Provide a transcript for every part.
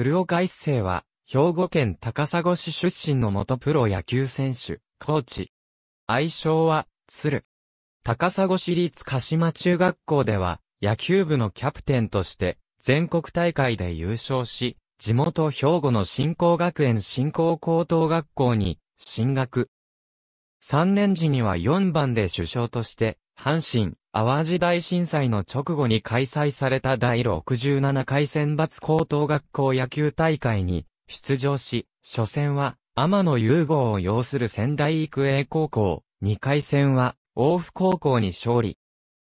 鶴岡一世は、兵庫県高砂市出身の元プロ野球選手、コーチ。愛称は、鶴。高砂市立鹿島中学校では、野球部のキャプテンとして、全国大会で優勝し、地元兵庫の振興学園振興高等学校に、進学。3年時には4番で首相として、阪神、淡路大震災の直後に開催された第67回選抜高等学校野球大会に出場し、初戦は天野雄号を要する仙台育英高校、2回戦は大府高校に勝利。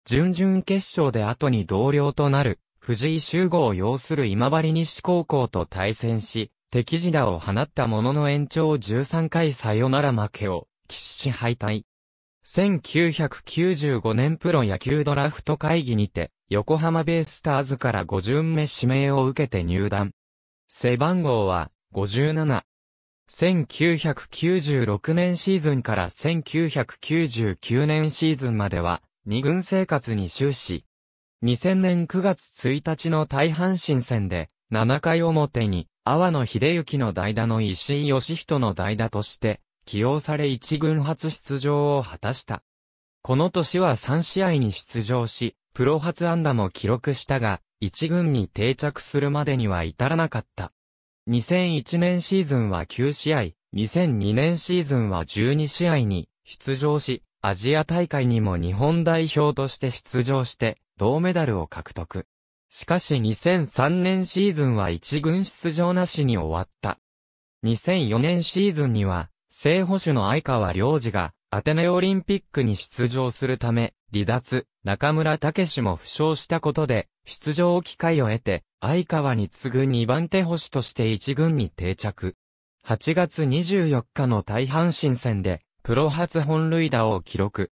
準々決勝で後に同僚となる藤井修吾を要する今治西高校と対戦し、敵地打を放ったものの延長13回サヨナラ負けを喫死敗退。1995年プロ野球ドラフト会議にて、横浜ベイスターズから5巡目指名を受けて入団。背番号は57。1996年シーズンから1999年シーズンまでは、二軍生活に終始。2000年9月1日の大阪神戦で、7回表に、阿波野秀幸の代打の石井義人の代打として、起用され一軍初出場を果たした。この年は3試合に出場し、プロ初安打も記録したが、一軍に定着するまでには至らなかった。2001年シーズンは9試合、2002年シーズンは12試合に出場し、アジア大会にも日本代表として出場して、銅メダルを獲得。しかし2003年シーズンは一軍出場なしに終わった。2004年シーズンには正保守の相川良二が、アテネオリンピックに出場するため、離脱、中村武史も負傷したことで、出場機会を得て、相川に次ぐ2番手保守として1軍に定着。8月24日の大阪神戦で、プロ初本塁打を記録。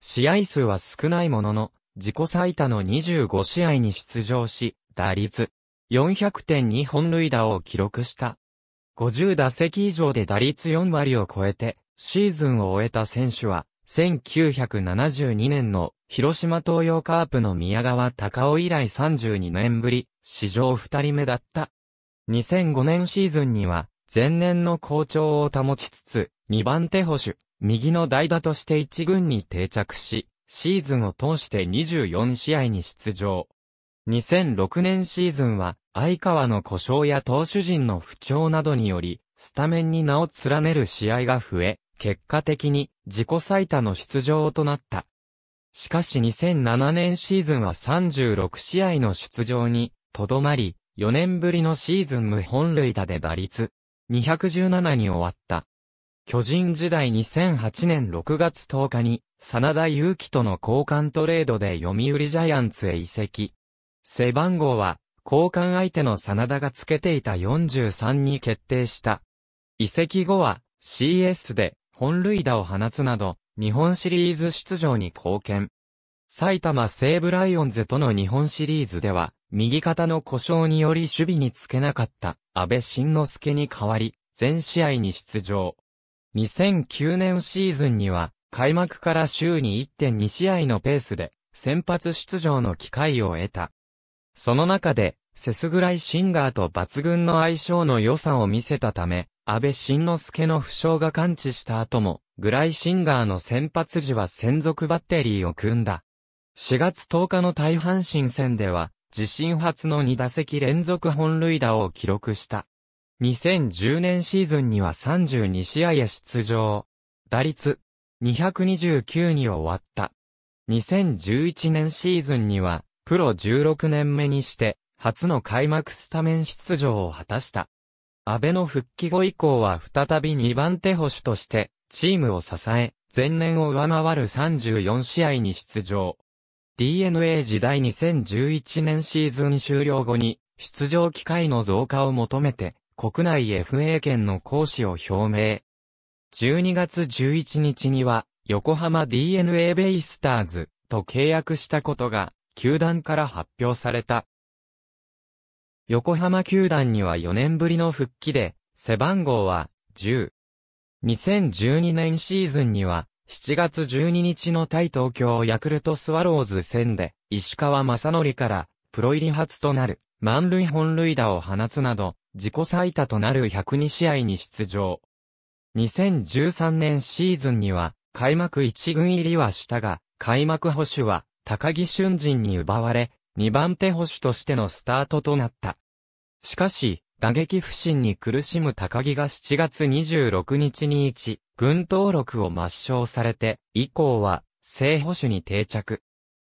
試合数は少ないものの、自己最多の25試合に出場し、打率400.2本塁打を記録した。50打席以上で打率4割を超えて、シーズンを終えた選手は、1972年の広島東洋カープの宮川隆夫以来32年ぶり、史上2人目だった。2005年シーズンには、前年の好調を保ちつつ、2番手保守、右の代打として1軍に定着し、シーズンを通して24試合に出場。2006年シーズンは、相川の故障や投手陣の不調などにより、スタメンに名を連ねる試合が増え、結果的に自己最多の出場となった。しかし2007年シーズンは36試合の出場に、とどまり、4年ぶりのシーズン無本塁打で打率、217に終わった。巨人時代2008年6月10日に、真田祐希との交換トレードで読売ジャイアンツへ移籍。背番号は交換相手の真田がつけていた43に決定した。移籍後は CS で本塁打を放つなど、日本シリーズ出場に貢献。埼玉西武ライオンズとの日本シリーズでは、右肩の故障により守備につけなかった安倍晋之助に代わり、全試合に出場。2009年シーズンには、開幕から週に1.2試合のペースで、先発出場の機会を得た。その中で、セスグライシンガーと抜群の相性の良さを見せたため、安倍晋之助の負傷が感知した後も、グライシンガーの先発時は専属バッテリーを組んだ。4月10日の大阪神戦では、自身初の2打席連続本塁打を記録した。2010年シーズンには32試合へ出場。打率229に終わった。2011年シーズンにはプロ16年目にして、初の開幕スタメン出場を果たした。安倍の復帰後以降は再び2番手保守として、チームを支え、前年を上回る34試合に出場。DNA 時代2011年シーズン終了後に、出場機会の増加を求めて、国内 FA 権の行使を表明。12月11日には、横浜 DNA ベイスターズと契約したことが球団から発表された。横浜球団には4年ぶりの復帰で、背番号は10。2012年シーズンには、7月12日の対東京ヤクルトスワローズ戦で、石川正則からプロ入り初となる満塁本塁打を放つなど、自己最多となる102試合に出場。2013年シーズンには、開幕1軍入りはしたが、開幕保守は高木俊人に奪われ、2番手保守としてのスタートとなった。しかし、打撃不振に苦しむ高木が7月26日に1、軍登録を抹消されて、以降は、正保守に定着。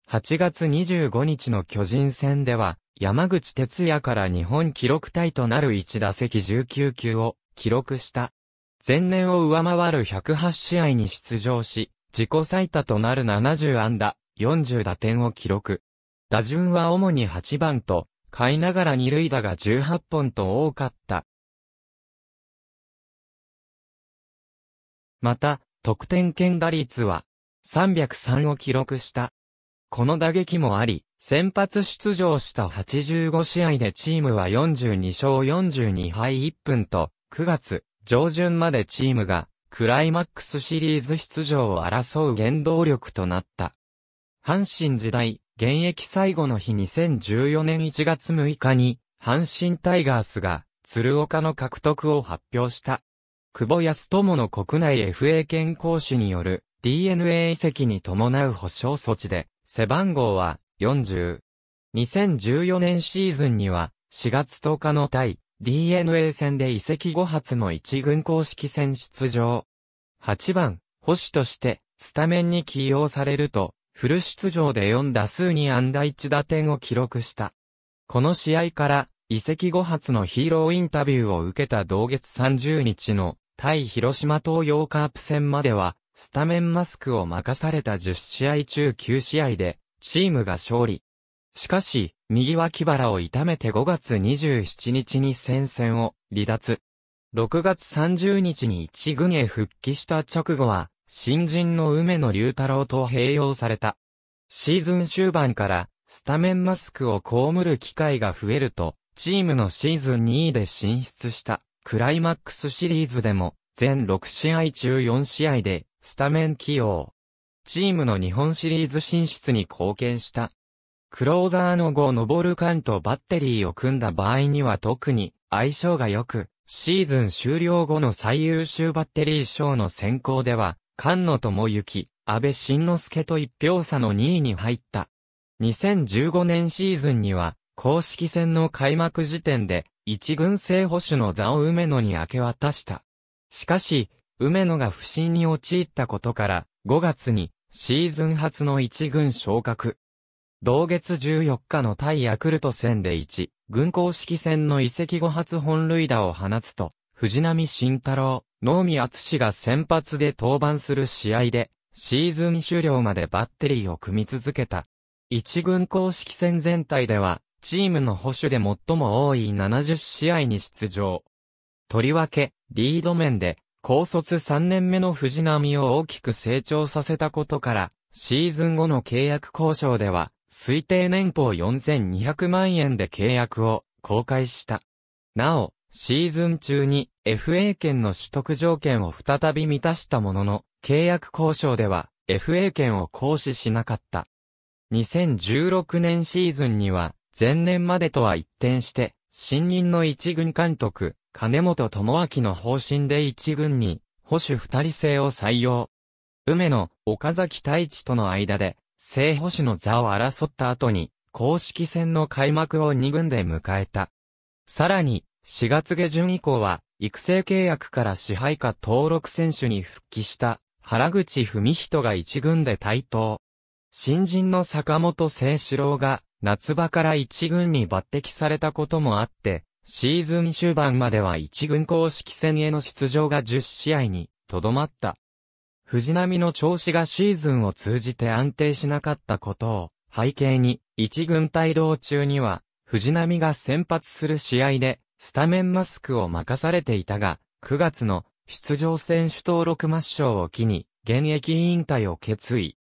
8月25日の巨人戦では、山口哲也から日本記録隊となる1打席19球を記録した。前年を上回る108試合に出場し、自己最多となる70安打、40打点を記録。打順は主に8番と、買いながら二塁打が18本と多かった。また、得点圏打率は303を記録した。この打撃もあり、先発出場した85試合でチームは42勝42敗1分と、9月上旬までチームがクライマックスシリーズ出場を争う原動力となった。阪神時代、現役最後の日2014年1月6日に、阪神タイガースが、鶴岡の獲得を発表した。久保康友の国内 FA 権行使による DNA 移籍に伴う保障措置で、背番号は40。2014年シーズンには、4月10日の対 DNA 戦で移籍後初の一軍公式戦出場。8番、保守として、スタメンに起用されると、フル出場で4打数に安打1打点を記録した。この試合から、移籍後初のヒーローインタビューを受けた同月30日の対広島東洋カープ戦までは、スタメンマスクを任された10試合中9試合で、チームが勝利。しかし、右脇腹を痛めて5月27日に戦線を離脱。6月30日に一軍へ復帰した直後は、新人の梅野龍太郎と併用された。シーズン終盤からスタメンマスクを被る機会が増えると、チームのシーズン2位で進出したクライマックスシリーズでも全6試合中4試合でスタメン起用。チームの日本シリーズ進出に貢献した。クローザーの後登る間とバッテリーを組んだ場合には特に相性が良く、シーズン終了後の最優秀バッテリー賞の選考では菅野智之、安倍晋之助と一票差の2位に入った。2015年シーズンには、公式戦の開幕時点で、一軍制保守の座を梅野に明け渡した。しかし、梅野が不審に陥ったことから、5月に、シーズン初の一軍昇格。同月14日の対ヤクルト戦で1、軍公式戦の移籍後初本塁打を放つと、藤波慎太郎、能見厚が先発で登板する試合で、シーズン終了までバッテリーを組み続けた。一軍公式戦全体では、チームの保守で最も多い70試合に出場。とりわけ、リード面で、高卒3年目の藤波を大きく成長させたことから、シーズン後の契約交渉では、推定年俸4200万円で契約を公開した。なお、シーズン中に FA 権の取得条件を再び満たしたものの、契約交渉では FA 権を行使しなかった。2016年シーズンには、前年までとは一転して、新任の一軍監督、金本智明の方針で一軍に、保守二人制を採用。梅野、岡崎太一との間で、正保守の座を争った後に、公式戦の開幕を二軍で迎えた。さらに、4月下旬以降は、育成契約から支配下登録選手に復帰した原口文人が一軍で台頭。新人の坂本聖志郎が夏場から一軍に抜擢されたこともあって、シーズン終盤までは一軍公式戦への出場が10試合にとどまった。藤波の調子がシーズンを通じて安定しなかったことを背景に、一軍帯同中には、藤波が先発する試合で、スタメンマスクを任されていたが、9月の出場選手登録抹消を機に、現役引退を決意。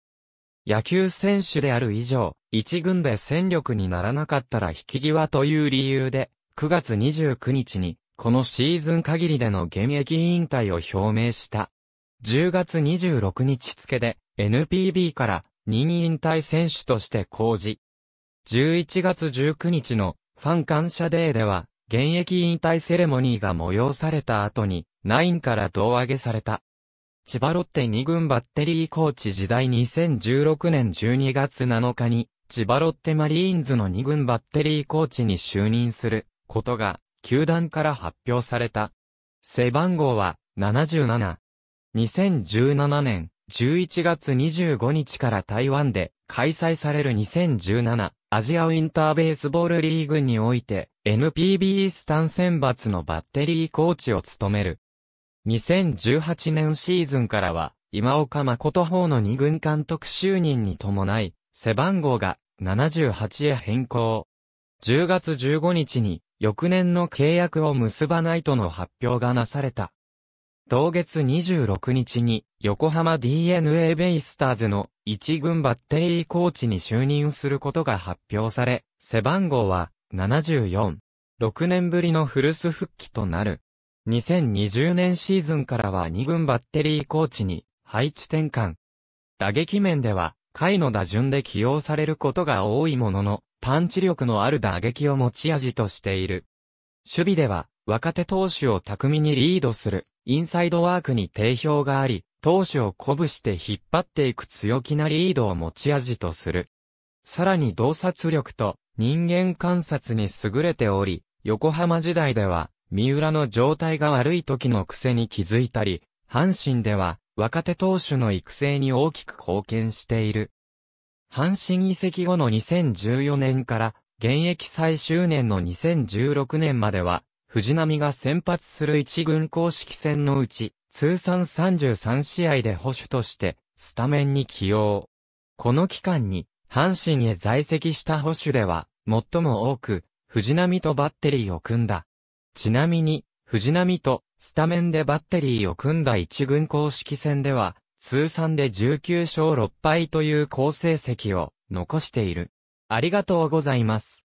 野球選手である以上、一軍で戦力にならなかったら引き際という理由で、9月29日に、このシーズン限りでの現役引退を表明した。10月26日付で、NPB から任引退選手として公示。11月19日のファン感謝デーでは、現役引退セレモニーが催された後に、ナインから胴上げされた。千葉ロッテ2軍バッテリーコーチ時代2016年12月7日に、千葉ロッテマリーンズの2軍バッテリーコーチに就任することが、球団から発表された。背番号は77。2017年11月25日から台湾で開催される2017アジアウィンターベースボールリーグにおいて NPB スタン選抜のバッテリーコーチを務める。2018年シーズンからは、今岡誠法の2軍監督就任に伴い、背番号が78へ変更。10月15日に、翌年の契約を結ばないとの発表がなされた。同月26日に、横浜 DNA ベイスターズの一軍バッテリーコーチに就任することが発表され、背番号は74、6年ぶりの古巣復帰となる。2020年シーズンからは2軍バッテリーコーチに配置転換。打撃面では、下位の打順で起用されることが多いものの、パンチ力のある打撃を持ち味としている。守備では、若手投手を巧みにリードする、インサイドワークに定評があり、投手を鼓舞して引っ張っていく強気なリードを持ち味とする。さらに洞察力と人間観察に優れており、横浜時代では、三浦の状態が悪い時の癖に気づいたり、阪神では、若手投手の育成に大きく貢献している。阪神移籍後の2014年から、現役最終年の2016年までは、藤波が先発する一軍公式戦のうち、通算33試合で保守として、スタメンに起用。この期間に、阪神へ在籍した保守では、最も多く、藤波とバッテリーを組んだ。ちなみに、藤波とスタメンでバッテリーを組んだ一軍公式戦では、通算で19勝6敗という好成績を残している。ありがとうございます。